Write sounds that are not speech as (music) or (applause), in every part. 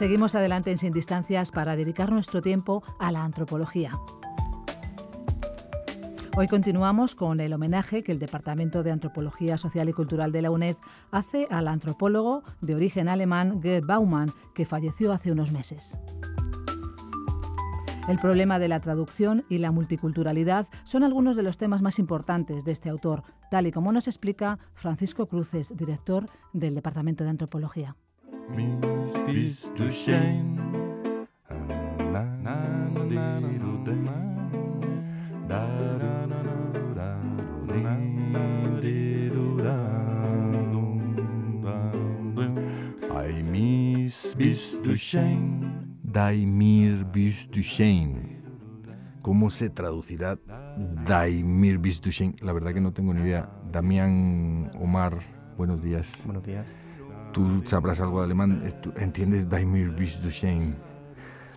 Seguimos adelante en Sin Distancias para dedicar nuestro tiempo a la antropología. Hoy continuamos con el homenaje que el Departamento de Antropología Social y Cultural de la UNED hace al antropólogo de origen alemán Gerd Baumann, que falleció hace unos meses. El problema de la traducción y la multiculturalidad son algunos de los temas más importantes de este autor, tal y como nos explica Francisco Cruces, director del Departamento de Antropología fils mis bis Daimir bis ¿Cómo se traducirá Daimir bis La verdad que no tengo ni idea. Damián Omar, buenos días. Buenos días. Tú sabrás algo de alemán, entiendes Daimir bis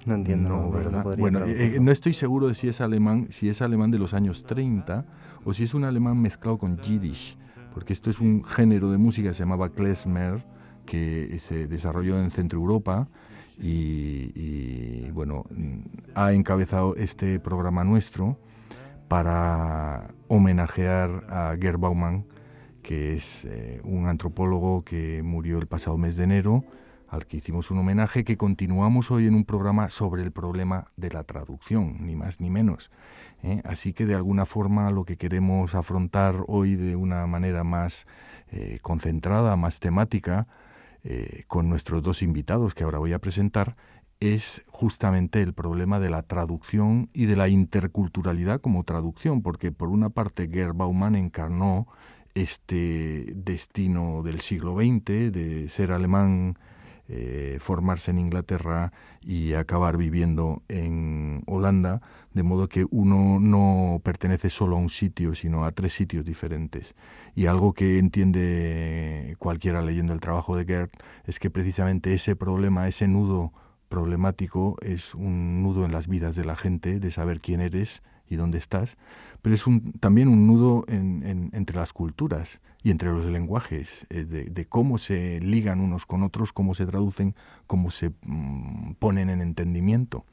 No entiendo. No, ¿verdad? bueno, eh, eh, no estoy seguro de si es alemán, si es alemán de los años 30 o si es un alemán mezclado con yiddish, porque esto es un género de música que se llamaba klezmer, que se desarrolló en Centro Europa y, y bueno, ha encabezado este programa nuestro para homenajear a Gerd Baumann, que es eh, un antropólogo que murió el pasado mes de enero, al que hicimos un homenaje, que continuamos hoy en un programa sobre el problema de la traducción, ni más ni menos. ¿eh? Así que de alguna forma lo que queremos afrontar hoy de una manera más eh, concentrada, más temática, con nuestros dos invitados que ahora voy a presentar, es justamente el problema de la traducción y de la interculturalidad como traducción, porque por una parte Gerbaumann encarnó este destino del siglo XX, de ser alemán, eh, formarse en Inglaterra y acabar viviendo en Holanda, de modo que uno no pertenece solo a un sitio, sino a tres sitios diferentes. Y algo que entiende cualquiera leyendo el trabajo de Gerd es que precisamente ese problema, ese nudo problemático, es un nudo en las vidas de la gente, de saber quién eres, y dónde estás, pero es también un nudo entre las culturas y entre los lenguajes, eh, de, cómo se ligan unos con otros, cómo se traducen, cómo se mm, ponen en entendimiento.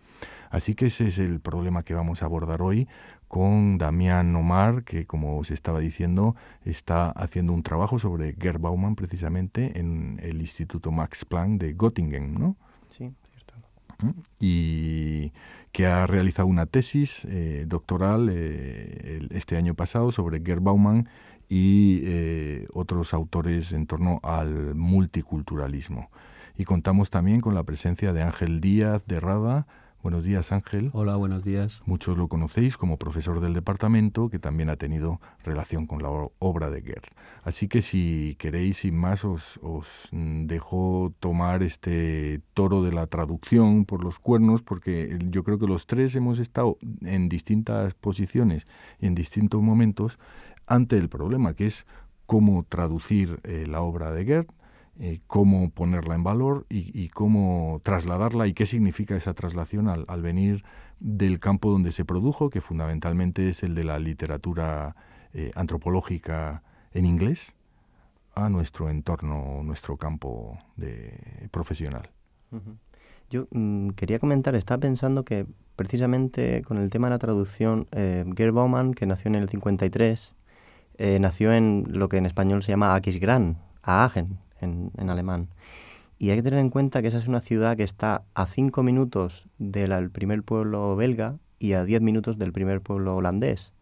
Así que ese es el problema que vamos a abordar hoy con Damián Omar, que como os estaba diciendo, está haciendo un trabajo sobre Gerbaumann precisamente en el Instituto Max Planck de Göttingen, ¿no? Sí, y que ha realizado una tesis eh, doctoral eh, este año pasado sobre Gerd Baumann y eh, otros autores en torno al multiculturalismo. Y contamos también con la presencia de Ángel Díaz de Rada, Buenos días, Ángel. Hola, buenos días. Muchos lo conocéis como profesor del departamento, que también ha tenido relación con la obra de Gerd. Así que si queréis, sin más, os, os mm, dejo tomar este toro de la traducción por los cuernos, porque yo creo que los tres hemos estado en distintas posiciones y en distintos momentos ante el problema, que es cómo traducir eh, la obra de Gerd. Eh, cómo ponerla en valor y, cómo trasladarla y qué significa esa traslación al, venir del campo donde se produjo, que fundamentalmente es el de la literatura eh, antropológica en inglés, a nuestro entorno, nuestro campo de, profesional. Yo mm, quería comentar, estaba pensando que precisamente con el tema de la traducción, eh, Ger que nació en el 53, eh, nació en lo que en español se llama Aquisgrán, Aachen, en, alemán. Y hay que tener en cuenta que esa es una ciudad que está a cinco minutos del primer pueblo belga y a 10 minutos del primer pueblo holandés.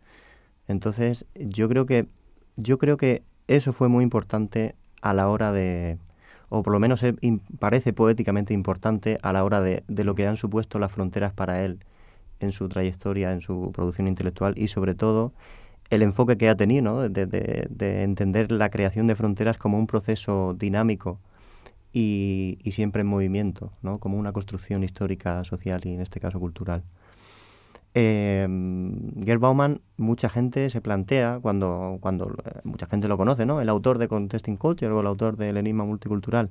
Entonces, yo creo que yo creo que eso fue muy importante a la hora de o por lo menos parece poéticamente importante a la hora de, de lo que han supuesto las fronteras para él en su trayectoria, en su producción intelectual y sobre todo el enfoque que ha tenido, de, entender la creación de fronteras como un proceso dinámico y, siempre en movimiento, ¿no? como una construcción histórica, social y en este caso cultural. Em, Gerd Baumann, mucha gente se plantea, cuando, cuando eh, mucha gente lo conoce, ¿no? el autor de Contesting Culture o el autor del Enigma Multicultural,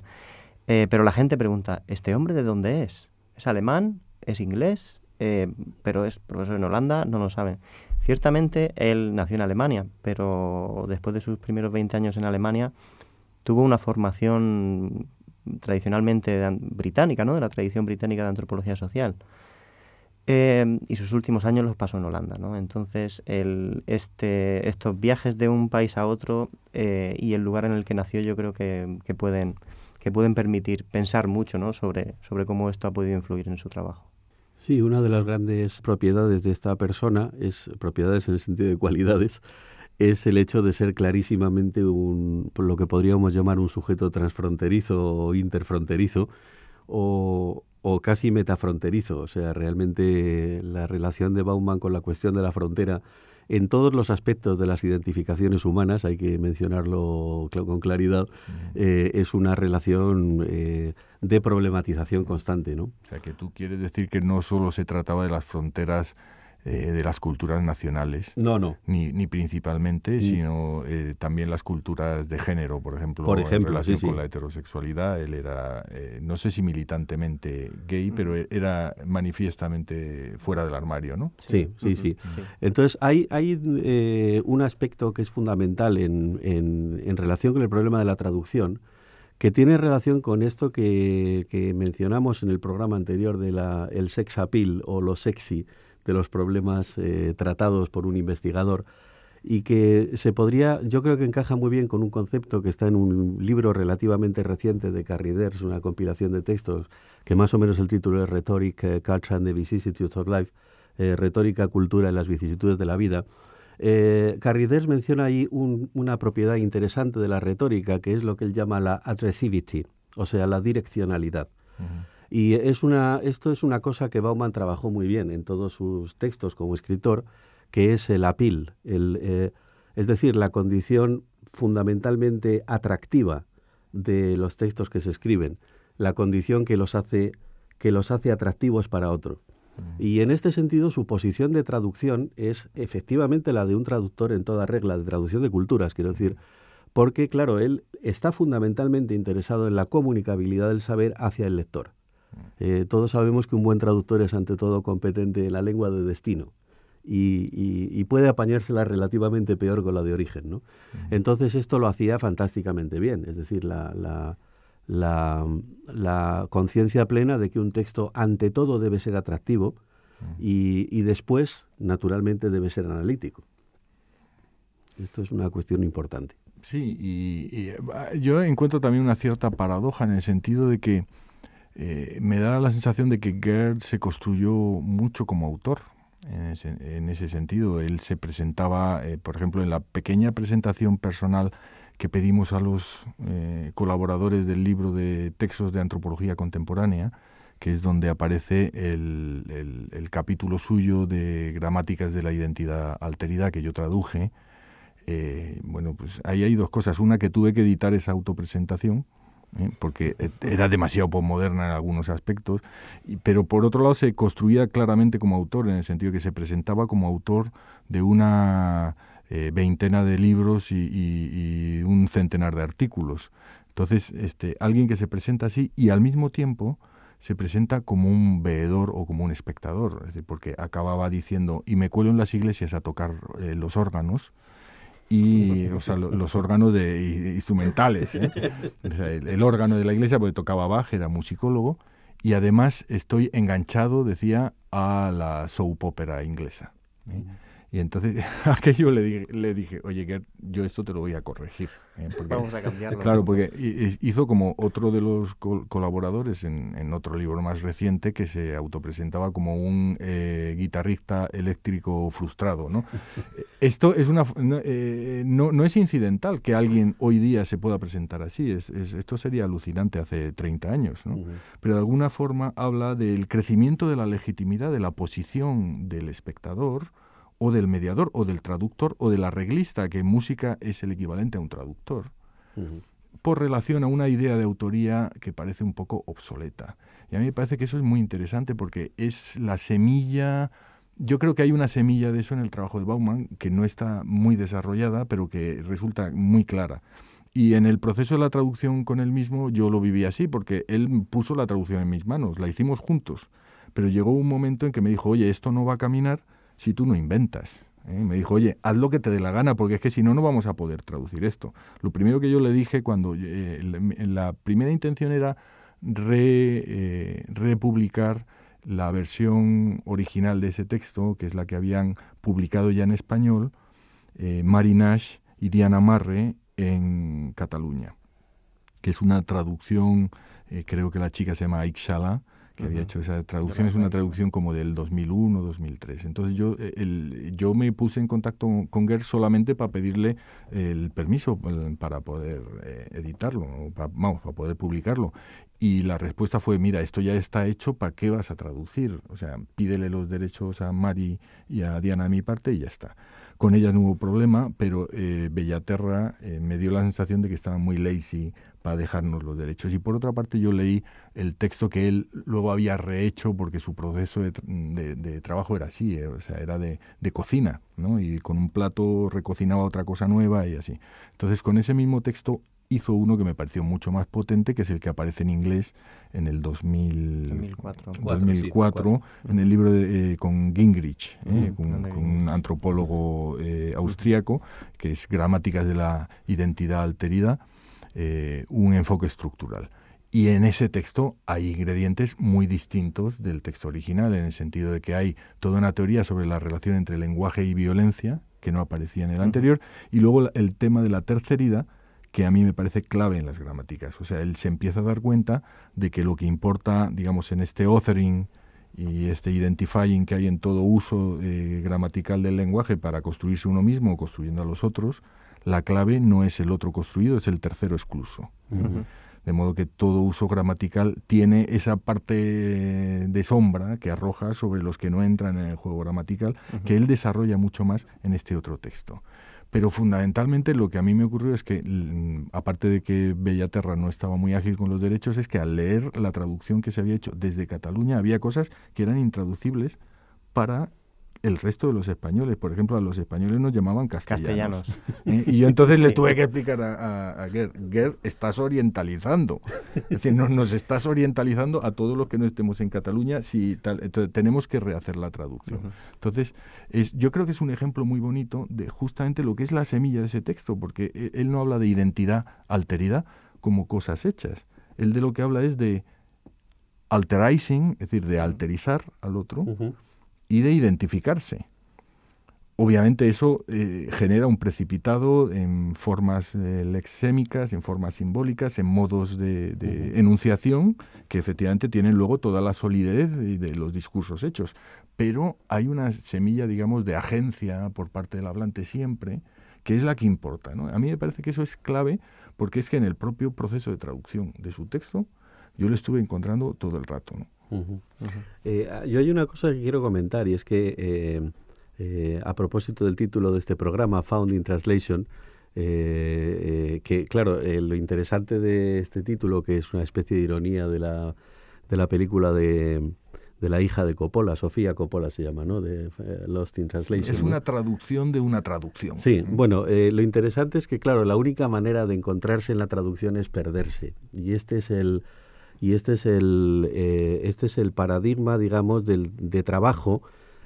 eh, pero la gente pregunta, ¿este hombre de dónde es? ¿Es alemán? ¿Es inglés? Eh, pero es profesor en Holanda, no lo saben. Ciertamente él nació en Alemania, pero después de sus primeros 20 años en Alemania tuvo una formación tradicionalmente británica, ¿no? de la tradición británica de antropología social. Eh, y sus últimos años los pasó en Holanda. ¿no? Entonces, el, este, estos viajes de un país a otro eh, y el lugar en el que nació yo creo que, pueden, que pueden permitir pensar mucho ¿no? sobre, sobre cómo esto ha podido influir en su trabajo. Sí, una de las grandes propiedades de esta persona es propiedades en el sentido de cualidades es el hecho de ser clarísimamente un, lo que podríamos llamar un sujeto transfronterizo o interfronterizo o, o, casi metafronterizo. O sea, realmente la relación de Bauman con la cuestión de la frontera en todos los aspectos de las identificaciones humanas, hay que mencionarlo con claridad, eh, es una relación eh, de problematización constante. ¿no? O sea, que tú quieres decir que no solo se trataba de las fronteras eh, de las culturas nacionales. No, no. Ni, principalmente, sino eh, también las culturas de género, por ejemplo, por ejemplo en relación con la heterosexualidad. Él era, eh, no sé si militantemente gay, mm. pero era manifiestamente fuera del armario, ¿no? Sí, sí, sí. Entonces, hay, un aspecto que es fundamental en, en, relación con el problema de la traducción que tiene relación con esto que, mencionamos en el programa anterior de el sex appeal o lo sexy, de los problemas eh, tratados por un investigador y que se podría, yo creo que encaja muy bien con un concepto que está en un libro relativamente reciente de Carriders, una compilación de textos, que más o menos el título es Rhetoric, eh, Culture and the Vicissitudes of Life, eh, Retórica, Cultura y las Vicisitudes de la Vida. Eh, menciona ahí una propiedad interesante de la retórica, que es lo que él llama la addressivity, o sea, la direccionalidad. Y es una, esto es una cosa que Baumann trabajó muy bien en todos sus textos como escritor, que es el apil, eh, es decir, la condición fundamentalmente atractiva de los textos que se escriben, la condición que los hace, que los hace atractivos para otro. Mm. Y en este sentido, su posición de traducción es efectivamente la de un traductor en toda regla, de traducción de culturas, quiero decir, porque, claro, él está fundamentalmente interesado en la comunicabilidad del saber hacia el lector. Eh, todos sabemos que un buen traductor es ante todo competente en la lengua de destino. Y, puede apañársela relativamente peor con la de origen. Entonces esto lo hacía fantásticamente bien, es decir, la, conciencia plena de que un texto ante todo debe ser atractivo y, después, naturalmente, debe ser analítico. Esto es una cuestión importante. Sí, y, eh, yo encuentro también una cierta paradoja en el sentido de que eh, me da la sensación de que Gerd se construyó mucho como autor. En ese, sentido, él se presentaba, eh, por ejemplo, en la pequeña presentación personal que pedimos a los eh, colaboradores del libro de textos de antropología contemporánea, que es donde aparece el, el capítulo suyo de gramáticas de la identidad alteridad que yo traduje. bueno, pues ahí hay dos cosas. Una que tuve que editar esa autopresentación, ¿eh? porque e, era demasiado posmoderna en algunos aspectos, pero por otro lado se construía claramente como autor, en el sentido que se presentaba como autor de una eh, veintena de libros y, un centenar de artículos. Entonces, este, alguien que se presenta así y al mismo tiempo se presenta como un veedor o como un espectador, porque acababa diciendo, y me cuelo en las iglesias a tocar eh, los órganos, y o los órganos de, instrumentales. ¿eh? (laughs) el, órgano de la iglesia, porque tocaba Bach, era musicólogo, y además estoy enganchado, decía, a la soap opera inglesa. ¿eh? Y entonces (laughs) aquello le dije, le dije, oye, que yo esto te lo voy a corregir. ¿eh? (laughs) Vamos a cambiarlo. Claro, porque hizo como otro de los colaboradores en, otro libro más reciente que se autopresentaba como un eh, guitarrista eléctrico frustrado. ¿no? (laughs) E-, esto es una, eh, no, no, es incidental que alguien hoy día se pueda presentar así. Es, esto sería alucinante hace 30 años. ¿no? Pero de alguna forma habla del crecimiento de la legitimidad de la posición del espectador o del mediador o del traductor o del arreglista, que en música es el equivalente a un traductor, por relación a una idea de autoría que parece un poco obsoleta. Y a mí me parece que eso es muy interesante porque es la semilla, yo creo que hay una semilla de eso en el trabajo de Bauman que no está muy desarrollada, pero que resulta muy clara. Y en el proceso de la traducción con él mismo yo lo viví así, porque él puso la traducción en mis manos, la hicimos juntos. Pero llegó un momento en que me dijo, oye, esto no va a caminar, si tú no inventas? ¿eh? Me dijo, oye, haz lo que te dé la gana, porque es que si no, no vamos a poder traducir esto. Lo primero que yo le dije cuando eh, em, la primera intención era eh, republicar la versión original de ese texto, que es la que habían publicado ya en español, Marinash y Diana Marre en Cataluña, que es una traducción, creo que la chica se llama Ixala, que había hecho esa traducción. Es una traducción como del 2001, 2003. Entonces yo, yo me puse en contacto con Gers solamente para pedirle el permiso para poder eh, editarlo, vamos, para poder publicarlo. Y la respuesta fue, mira, esto ya está hecho, ¿para qué vas a traducir? O sea, pídele los derechos a Mari y a Diana a mi parte y ya está. Con ella no hubo problema, pero eh, Bellaterra eh, me dio la sensación de que estaba muy lazy para dejarnos los derechos. Y por otra parte yo leí el texto que él luego había rehecho porque su proceso de, trabajo era así, eh, o sea, era de, cocina, Y con un plato recocinaba otra cosa nueva y así. Entonces con ese mismo texto hizo uno que me pareció mucho más potente, que es el que aparece en inglés en el 2004, en el libro eh, con Gingrich, ¿eh? un antropólogo austriaco, que es Gramáticas de la Identidad Alterida eh, un enfoque estructural. Y en ese texto hay ingredientes muy distintos del texto original, en el sentido de que hay toda una teoría sobre la relación entre lenguaje y violencia, que no aparecía en el anterior, y luego el tema de la terceridad, que a mí me parece clave en las gramáticas. O sea, él se empieza a dar cuenta de que lo que importa, digamos, en este authoring y este identifying que hay en todo uso eh, gramatical del lenguaje para construirse uno mismo o construyendo a los otros, la clave no es el otro construido, es el tercero excluso. De modo que todo uso gramatical tiene esa parte de sombra que arroja sobre los que no entran en el juego gramatical, que él desarrolla mucho más en este otro texto. Pero fundamentalmente lo que a mí me ocurrió es que, mm, aparte de que Bellaterra no estaba muy ágil con los derechos, es que al leer la traducción que se había hecho desde Cataluña había cosas que eran intraducibles para el resto de los españoles. Por ejemplo, a los españoles nos llamaban castellanos. (laughs) Eh, y yo entonces le tuve que explicar a, a, Gerd, Ger, Ger, estás orientalizando. Es decir, nos, estás orientalizando a todos los que no estemos en Cataluña. Si tenemos que rehacer la traducción. Entonces, yo creo que es un ejemplo muy bonito de justamente lo que es la semilla de ese texto, porque e, él no habla de identidad, alterida como cosas hechas. Él de lo que habla es de alterizing, es decir, de alterizar al otro y de identificarse. Obviamente eso eh, genera un precipitado en formas eh, lexémicas, en formas simbólicas, en modos de, enunciación que efectivamente tienen luego toda la solidez de, los discursos hechos. Pero hay una semilla, digamos, de agencia por parte del hablante siempre, que es la que importa. ¿no? A mí me parece que eso es clave porque es que en el propio proceso de traducción de su texto yo lo estuve encontrando todo el rato. ¿no? Eh, yo hay una cosa que quiero comentar y es que eh, eh, a propósito del título de este programa, Founding Translation, que claro, lo interesante de este título, que es una especie de ironía de la, de la película de, de la hija de Coppola, Sofía Coppola se llama, ¿no? De Lost in Translation. Es una traducción de una traducción. Sí, bueno, lo interesante es que, claro, la única manera de encontrarse en la traducción es perderse. Y este es el, y este es el, eh, este es el paradigma, digamos, del, de trabajo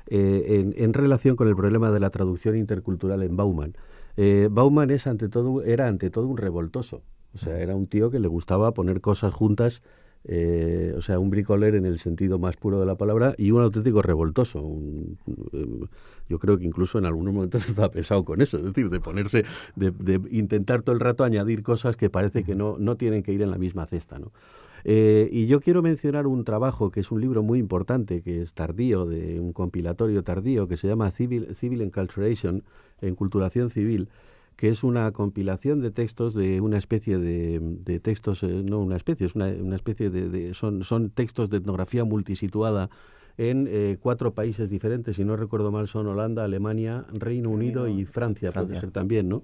eh, en, relación con el problema de la traducción intercultural en Bauman. Eh, Bauman es ante todo, era ante todo un revoltoso, o sea, era un tío que le gustaba poner cosas juntas, o sea, un bricoler en el sentido más puro de la palabra y un auténtico revoltoso. yo creo que incluso en algunos momentos (laughs) está pesado con eso, es decir, de ponerse, de, de, intentar todo el rato añadir cosas que parece que no, no tienen que ir en la misma cesta. ¿no? Eh, y yo quiero mencionar un trabajo que es un libro muy importante, que es tardío, de un compilatorio tardío, que se llama Civil, Civil Enculturation, Enculturación Civil, que es una compilación de textos de una especie de, textos, eh, no una especie, es una, especie de, son, textos de etnografía multisituada en eh, cuatro países diferentes, si no recuerdo mal, son Holanda, Alemania, Reino Unido y Francia, Francia. también, ¿no?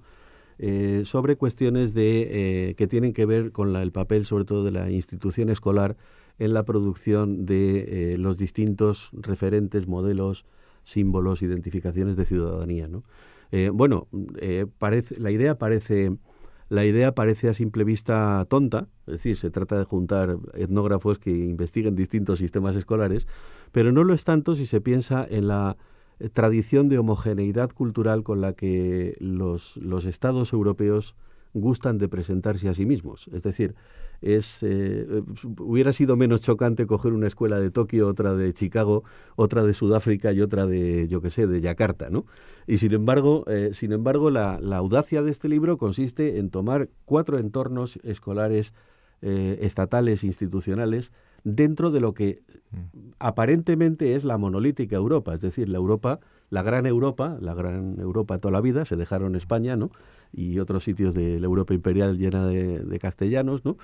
Eh, sobre cuestiones de, eh, que tienen que ver con el papel, sobre todo, de la institución escolar en la producción de eh, los distintos referentes, modelos, símbolos, identificaciones de ciudadanía. bueno, la idea parece la idea parece a simple vista tonta, es decir, se trata de juntar etnógrafos que investiguen distintos sistemas escolares, pero no lo es tanto si se piensa en la tradición de homogeneidad cultural con la que los, estados europeos gustan de presentarse a sí mismos. Es decir, es, eh, eh, hubiera sido menos chocante coger una escuela de Tokio, otra de Chicago, otra de Sudáfrica y otra de, yo qué sé, de Yakarta, ¿no? Y sin embargo, eh, sin embargo la, la, audacia de este libro consiste en tomar cuatro entornos escolares estatales, institucionales, dentro de lo que mm. aparentemente es la monolítica Europa, es decir, la Europa, la gran Europa, la gran Europa toda la vida, se dejaron España, ¿no? Y otros sitios de la Europa imperial llena de, castellanos, ¿no?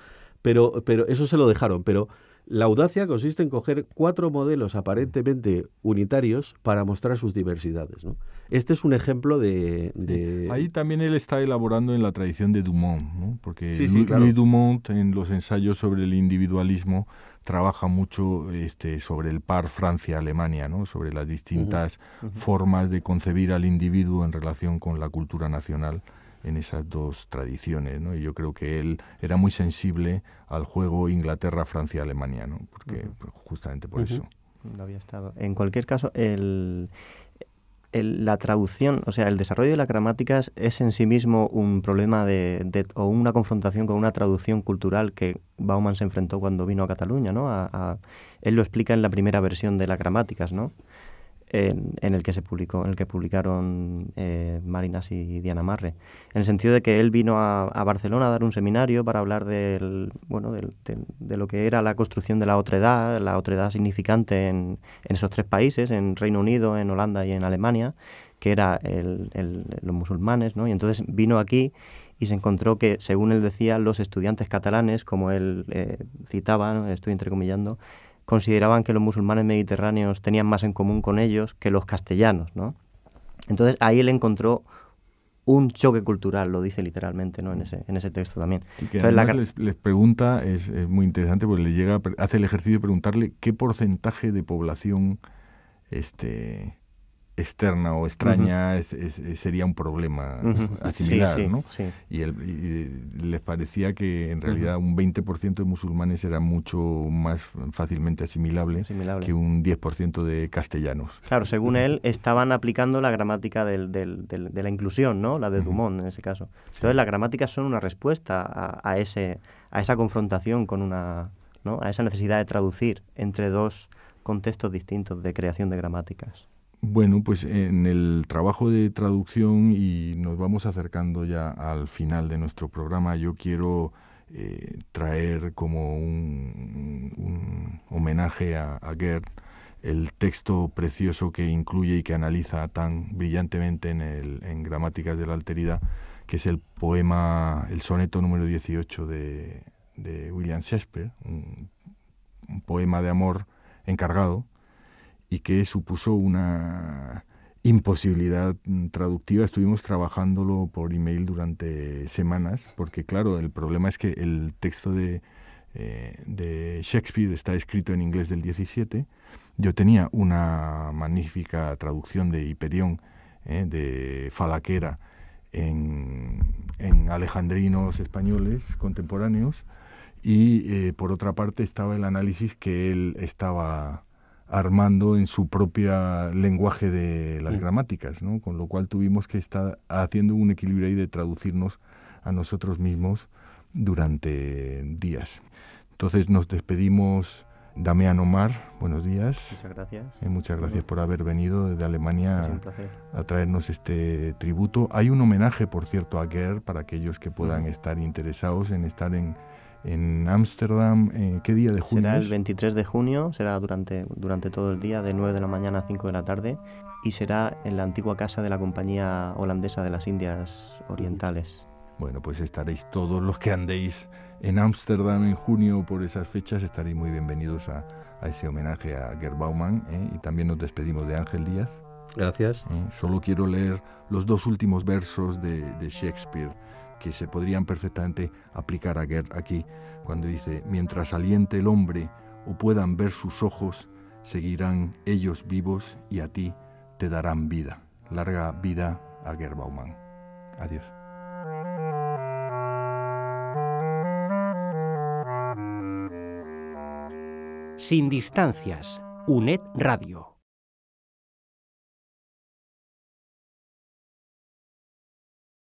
Pero, eso se lo dejaron, pero la audacia consiste en coger cuatro modelos aparentemente unitarios para mostrar sus diversidades. Este es un ejemplo de, Ahí también él está elaborando en la tradición de Dumont, porque Dumont en los ensayos sobre el individualismo trabaja mucho este, sobre el par Francia-Alemania, ¿no? sobre las distintas formas de concebir al individuo en relación con la cultura nacional en esas dos tradiciones. Y yo creo que él era muy sensible al juego Inglaterra-Francia-Alemania, ¿no? porque pues, justamente por eso. había estado. En cualquier caso, el la traducción, o sea, el desarrollo de la gramáticas es en sí mismo un problema de, o una confrontación con una traducción cultural que Bauman se enfrentó cuando vino a Cataluña, ¿no? él lo explica en la primera versión de la gramáticas, ¿no? en, el que se publicó, en el que publicaron eh, Marinas y Diana Marre, en el sentido de que él vino a, Barcelona a dar un seminario para hablar del, bueno, de, lo que era la construcción de la otredad, la otredad significante en, esos tres países, en Reino Unido, en Holanda y en Alemania, que eran los musulmanes, Y entonces vino aquí y se encontró que, según él decía, los estudiantes catalanes, como él eh, citaba, estoy entrecomillando, consideraban que los musulmanes mediterráneos tenían más en común con ellos que los castellanos, ¿no? Entonces ahí él encontró un choque cultural, lo dice literalmente ¿no? en, ese, en ese texto también. Entonces, la... les, les, pregunta, es, es, muy interesante, porque le llega, hace el ejercicio de preguntarle qué porcentaje de población este, externa o extraña sería un problema asimilable, ¿no? Y, les parecía que en realidad un 20% de musulmanes era mucho más fácilmente asimilable, que un 10% de castellanos. Claro, según él, estaban aplicando la gramática del, de la inclusión, ¿no? La de Dumont en ese caso. Entonces, las gramáticas son una respuesta a, a, ese, a esa confrontación con una... ¿no? a esa necesidad de traducir entre dos contextos distintos de creación de gramáticas. Bueno, pues en el trabajo de traducción y nos vamos acercando ya al final de nuestro programa, yo quiero eh, traer como un, homenaje a, Gerd el texto precioso que incluye y que analiza tan brillantemente en, el, Gramáticas de la Alteridad, que es el poema, el soneto número 18 de, William Shakespeare, un poema de amor encargado y que supuso una imposibilidad mm, traductiva. Estuvimos trabajándolo por email durante semanas, porque claro, el problema es que el texto de, eh, Shakespeare está escrito en inglés del 17. Yo tenía una magnífica traducción de Hiperión, eh, de Falaquera, en, alejandrinos españoles contemporáneos. Y eh, por otra parte estaba el análisis que él estaba armando en su propia lenguaje de las gramáticas, ¿no? con lo cual tuvimos que estar haciendo un equilibrio ahí de traducirnos a nosotros mismos durante días. Entonces nos despedimos. Damián Omar, buenos días. Muchas gracias. Eh, muchas gracias por haber venido desde Alemania a, traernos este tributo. Hay un homenaje, por cierto, a Ger para aquellos que puedan estar interesados en estar en, en Ámsterdam. Eh, ¿Qué día de junio? Será el 23 de junio, será durante, durante todo el día, de 9 de la mañana a 5 de la tarde, y será en la antigua casa de la Compañía Holandesa de las Indias Orientales. Bueno, pues estaréis todos los que andéis en Ámsterdam en junio por esas fechas, estaréis muy bienvenidos a, a ese homenaje a Gerbauman ¿eh? y también nos despedimos de Ángel Díaz. Gracias. ¿Eh? Solo quiero leer los dos últimos versos de, de Shakespeare que se podrían perfectamente aplicar a Gerd aquí, cuando dice, mientras aliente el hombre o puedan ver sus ojos, seguirán ellos vivos y a ti te darán vida. Larga vida a Gerd Baumann. Adiós. Sin distancias, UNED Radio.